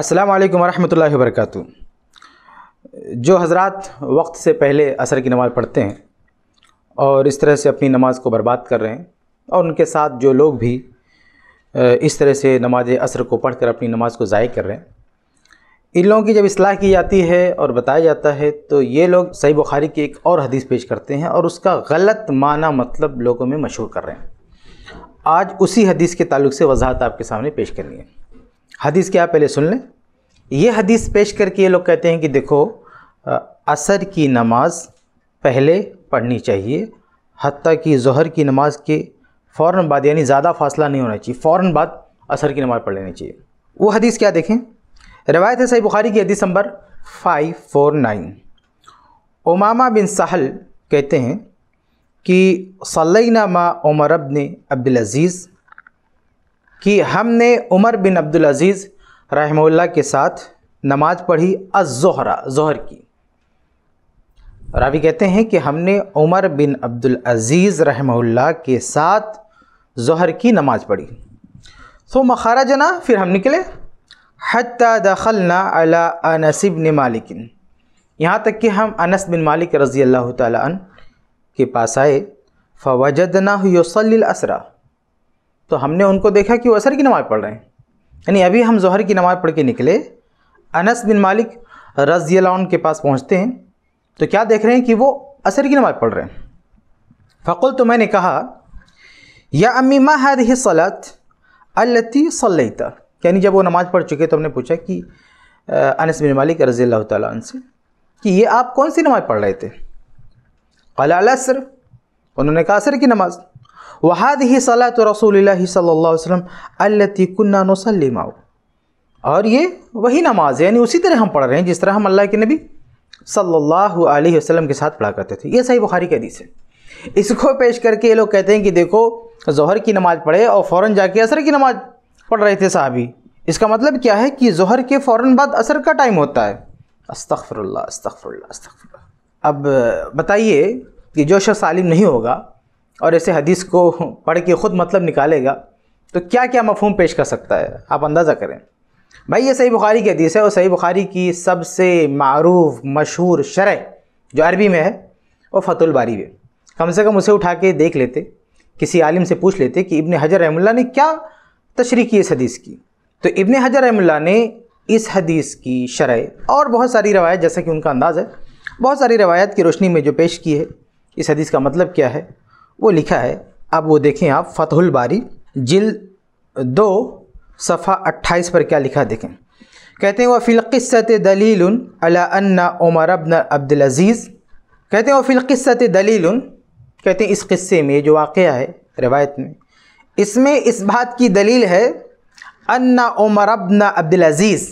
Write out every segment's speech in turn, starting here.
अस्सलाम वालेकुम वरहमतुल्लाहि वबरकत जो हजरत वक्त से पहले असर की नमाज़ पढ़ते हैं और इस तरह से अपनी नमाज को बर्बाद कर रहे हैं और उनके साथ जो लोग भी इस तरह से नमाज असर को पढ़ कर अपनी नमाज को ज़ाय कर रहे हैं इन लोगों की जब असलाह की जाती है और बताया जाता है तो ये लोग सही बुखारी की एक और हदीस पेश करते हैं और उसका गलत माना मतलब लोगों में मशहूर कर रहे हैं आज उसी हदीस के तल्ल से वजाहत आपके सामने पेश करनी है हदीस क्या पहले सुन लें यह हदीस पेश करके ये लोग कहते हैं कि देखो असर की नमाज़ पहले पढ़नी चाहिए हती कि जहर की नमाज़ के फ़ौर बाद यानी ज़्यादा फासला नहीं होना चाहिए फ़ौर बाद असर की नमाज़ पढ़ लेनी चाहिए वो हदीस क्या देखें रवायत है सही बुखारी की हदीस number five four nine Umama बिन सहल कहते हैं कि सल्लना मा उमर अब्दुल अजीज़ कि हमने उमर बिन अब्दुल अज़ीज़ रहमल्ला के साथ नमाज़ पढ़ी अज़ोहरा जहर की रावी कहते हैं कि हमने उमर बिन अब्दुल अज़ीज़ रहमल्ला के साथ जहर की नमाज़ पढ़ी तो मखारा जना फिर हम निकले दखल ना अला अनस ने मालिकिन यहाँ तक कि हम अनस बिन मालिक रज़ी अल्लाह तन के पास आए फ़वजदना असरा तो हमने उनको देखा कि वो असर की नमाज़ पढ़ रहे हैं यानी अभी हम जहर की नमाज़ पढ़ के निकले अनस बिन मालिक रज़ीलाउन के पास पहुँचते हैं तो क्या देख रहे हैं कि वो असर की नमाज़ पढ़ रहे हैं फ़कुल तो मैंने कहा या अम्मी माँ हद सलात अल्लती सल्लता यानी जब वो नमाज़ पढ़ चुके तो हमने पूछा कि अनस बिन मालिक रज़ी अल्लाह से कि ये आप कौन सी नमाज़ पढ़ रहे थे कला असर उन्होंने कहा असर की नमाज़ वहाद ही सलात रसूल सल्ला अल्लती कुन्ना नसलिमाओ और ये वही नमाज है यानी उसी तरह हम पढ़ रहे हैं जिस तरह हम अल्लाह के नबी सल्ला वसलम के साथ पढ़ा करते थे ये सही बुखारी के हदीस है इसको पेश करके ये लोग कहते हैं कि देखो जहर की नमाज़ पढ़े और फ़ौर जाके असर की नमाज पढ़ रहे थे साहबी इसका मतलब क्या है कि जहर के फ़ौर बाद असर का टाइम होता है अस्तफ़रल्ला अस्तफ़रल्ला अस्तफ़रल्ला अब बताइए कि जो शख्स आलिम नहीं होगा और ऐसे हदीस को पढ़ के ख़ुद मतलब निकालेगा तो क्या क्या मफहम पेश कर सकता है आप अंदाज़ा करें भाई ये सही बुखारी की हदीस है और सही बुखारी की सबसे मरूफ मशहूर शरह जो अरबी में है वो फतुलबारी में कम से कम उसे उठा के देख लेते किसी आलिम से पूछ लेते कि इबन हजर रहमुल्ला ने क्या तशरी की इस हदीस की तो इबन हजर रहमुल्ला ने इस हदीस की शरह और बहुत सारी रवायत जैसा कि उनका अंदाज़ है बहुत सारी रवायत की रोशनी में जो पेश की है इस हदीस का मतलब क्या है वो लिखा है अब वो देखें आप फतहुल बारी जिल दो सफ़ा अट्ठाईस पर क्या लिखा देखें कहते हैं वह फ़िलकस्त दलील अला उमर अबन अब्दुलज़ीज़ कहते हैं फ़िलकस्त दलील कहते हैं इस क़स्से में जो वाक़ है रवायत में इसमें इस बात की दलील है अन्ना उमर अबन अब्दुलज़ीज़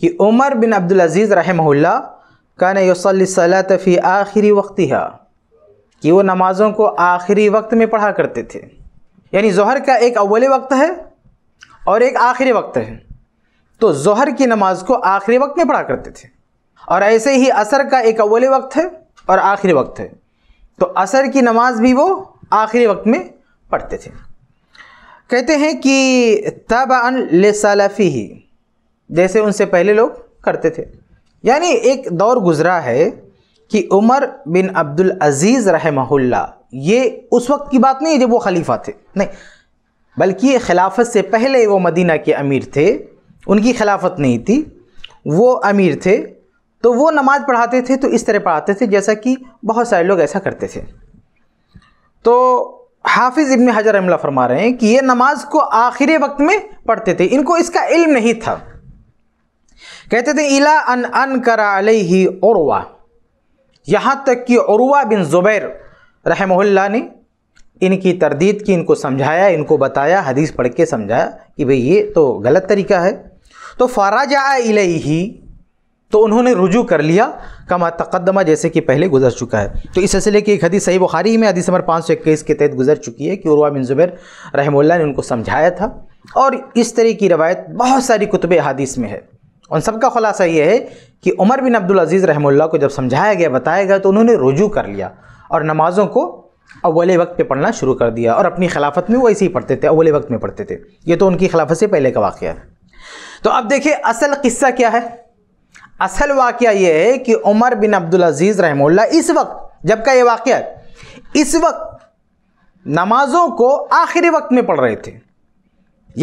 कि उमर बिन अब्दुलज़ीज़ रहमल्ला का यसलसलात फ़ी आखिरी है कि वो नमाज़ों को आखिरी वक्त में पढ़ा करते थे यानी जहर का एक अव्वल वक्त है और एक आखिरी वक्त है तो जहर की नमाज़ को आखिरी वक्त में पढ़ा करते थे और ऐसे ही असर का एक अव्वल वक्त है और आखिरी वक्त है तो असर की नमाज भी वो आखिरी वक्त में पढ़ते थे कहते हैं कि तब अन लफ़ी ही जैसे उनसे पहले लोग करते थे यानी एक दौर गुज़रा है कि उमर बिन अब्दुल अजीज़ रहमहुल्ला ये उस वक्त की बात नहीं है जब वो खलीफा थे नहीं बल्कि ये खिलाफत से पहले वो मदीना के अमीर थे उनकी खिलाफत नहीं थी वो अमीर थे तो वो नमाज़ पढ़ाते थे तो इस तरह पढ़ाते थे जैसा कि बहुत सारे लोग ऐसा करते थे तो हाफिज़ इबन हजर अमला फरमा रहे हैं कि ये नमाज़ को आखिरी वक्त में पढ़ते थे इनको इसका इल्म नहीं था कहते थे इला अन अन करा अलही औरवा यहाँ तक कि उर्वा बिन ज़ुबैर रहमल्ला ने इनकी तरदीद की इनको समझाया इनको बताया हदीस पढ़ के समझाया कि भाई ये तो गलत तरीका है तो फ़ाराजा ही तो उन्होंने रुजू कर लिया कमा तकदमा जैसे कि पहले गुजर चुका है तो इस सिलसिले की एक हदीस सही बुखारी में हदीस नंबर पाँच सौ इक्कीस के तहत गुजर चुकी है कि उर्वा बिन ज़ुबैर रहमल्ला ने उनको समझाया था और इस तरह की रवायत बहुत सारी कुतब हदीस में है उन सबका खुलासा ये है कि उमर बिन अब्दुल अजीज़ रहमुल्ला को जब समझाया गया बताया गया तो उन्होंने रुजू कर लिया और नमाज़ों को अव्वल वक्त पे पढ़ना शुरू कर दिया और अपनी खिलाफत में वो ऐसे ही पढ़ते थे अव्वल वक्त में पढ़ते थे ये तो उनकी खिलाफत से पहले का वाक़ है तो अब देखिए असल किस्सा क्या है असल वाक़ ये है कि उमर बिन अब्दुल अजीज़ रहमुल्ला इस वक्त जब का ये वाक़ इस वक्त नमाज़ों को आखिरी वक्त में पढ़ रहे थे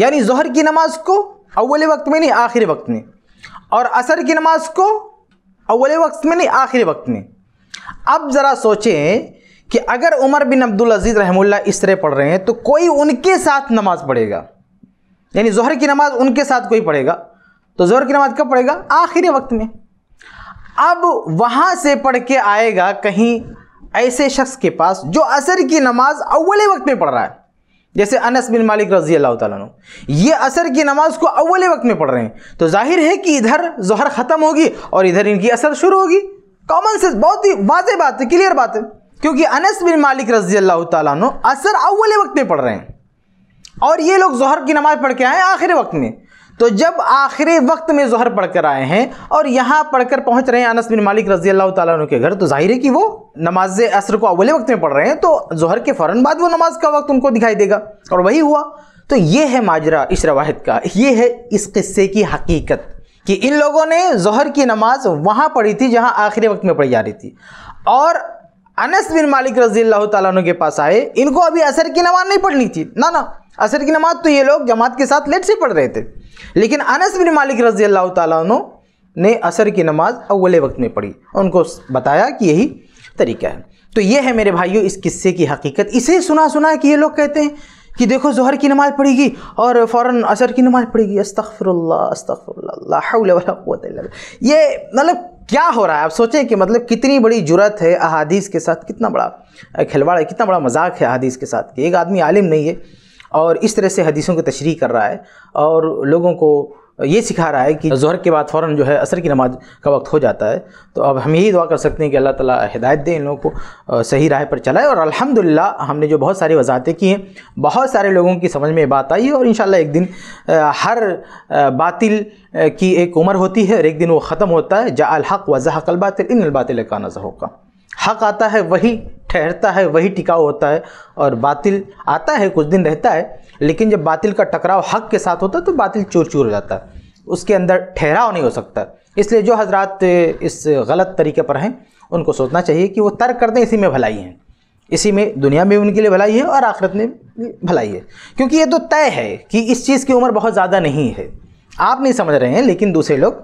यानी जहर की नमाज को अव्वल वक्त में नहीं आखिरी वक्त में और असर की नमाज को अवले वक्त में नहीं आखिरी वक्त में अब ज़रा सोचें कि अगर उमर बिन अब्दुल अजीज़ रहमुल्ला इस तरह पढ़ रहे हैं तो कोई उनके साथ नमाज पढ़ेगा यानी जहर की नमाज उनके साथ कोई पढ़ेगा तो जहर की नमाज कब पढ़ेगा आखिरी वक्त में अब वहाँ से पढ़ के आएगा कहीं ऐसे शख्स के पास जो असर की नमाज अवले वक्त में पढ़ रहा है जैसे अनस बिन मालिक रजी अल्लाह तु ये असर की नमाज़ को अव्वल वक्त में पढ़ रहे हैं तो जाहिर है कि इधर जहर ख़त्म होगी और इधर इनकी असर शुरू होगी कॉमन सेंस बहुत ही वाज बात है क्लियर बात है क्योंकि अनस बिन मालिक रजी अल्लाह तु असर अव्वल वक्त में पढ़ रहे हैं और ये लोग जहर की नमाज़ पढ़ के आए आखिर वक्त में तो जब आखिरी वक्त में जहर पढ़कर आए हैं और यहाँ पढ़कर पहुँच रहे हैं अनस बिन मालिक रजी अल्लाह तुम के घर तो जाहिर है कि वो नमाज असर को अवले वक्त में पढ़ रहे हैं तो जहर के फ़ौर बाद वो नमाज का वक्त उनको दिखाई देगा और वही हुआ तो ये है माजरा इस रवायत का ये है इस किस्से की हकीकत कि इन लोगों ने जहर की नमाज वहाँ पढ़ी थी जहाँ आखिरी वक्त में पढ़ी जा रही थी और अनस बिन मालिक रजी अल्लाह तुम के पास आए इनको अभी असर की नमाज नहीं पढ़नी थी ना ना असर की नमाज तो ये लोग जमात के साथ लेट से पढ़ रहे थे लेकिन अनस बिन मालिक रजी अल्लाह तु ने असर की नमाज अवले वक्त में पढ़ी उनको बताया कि यही तरीका है तो ये है मेरे भाइयों इस किस्से की हकीकत इसे सुना सुना है कि ये लोग कहते हैं कि देखो जहर की नमाज़ पढ़ेगी और फ़ौर असर की नमाज़ पढ़ेगी अस्तफ़रल्ला अस्तफ़रल्ला ये मतलब क्या हो रहा है आप सोचें कि मतलब कितनी बड़ी जुरत है अहादीस के साथ कितना बड़ा खिलवाड़ है कितना बड़ा मजाक है अहादीस के साथ कि एक आदमी आलिम नहीं है और इस तरह से हदीसों की तशरी कर रहा है और लोगों को ये सिखा रहा है कि जहर के बाद फ़ौर जो है असर की नमाज का वक्त हो जाता है तो अब हम यही दुआ कर सकते हैं कि अल्लाह ताला हिदायत दे इन लोगों को सही राह पर चलाए और अल्हम्दुलिल्लाह हमने जो बहुत सारी वजाहतें की हैं बहुत सारे लोगों की समझ में बात आई है और इन एक दिन हर बातिल की एक उम्र होती है और एक दिन वो ख़त्म होता है जा हक़ वज़ा बातिल इन बातिल का नज़र होगा हक़ आता है वही ठहरता है वही टिकाऊ होता है और बातिल आता है कुछ दिन रहता है लेकिन जब बातिल का टकराव हक के साथ होता है तो बातिल चूर चूर हो जाता है उसके अंदर ठहराव नहीं हो सकता इसलिए जो हजरात इस गलत तरीके पर हैं उनको सोचना चाहिए कि वो तर्क कर दें इसी में भलाई है इसी में दुनिया में उनके लिए भलाई है और आखिरत में भलाई है क्योंकि ये तो तय है कि इस चीज़ की उम्र बहुत ज़्यादा नहीं है आप नहीं समझ रहे हैं लेकिन दूसरे लोग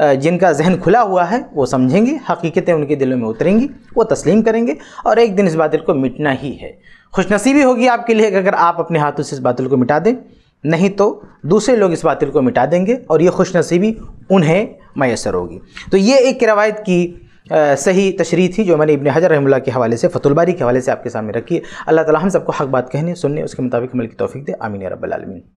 जिनका जहन खुला हुआ है वो समझेंगे हकीकतें उनके दिलों में उतरेंगी वो तस्लीम करेंगे और एक दिन इस बादल को मिटना ही है खुशनसीबी होगी आपके लिए अगर आप अपने हाथों से इस बादल को मिटा दें नहीं तो दूसरे लोग इस बादल को मिटा देंगे और ये खुशनसीबी उन्हें मैसर होगी तो ये एक रवायत की आ, सही तशरी थी जो मैंने इबन हजर रहमुल्ला के हवाले से फतुलबारी के हवाले से आपके सामने रखी है अल्लाह ताला हम सबको हक बात कहने सुनने उसके मुताबिक अमल की तौफीक दे आमीन रब्बल आलमीन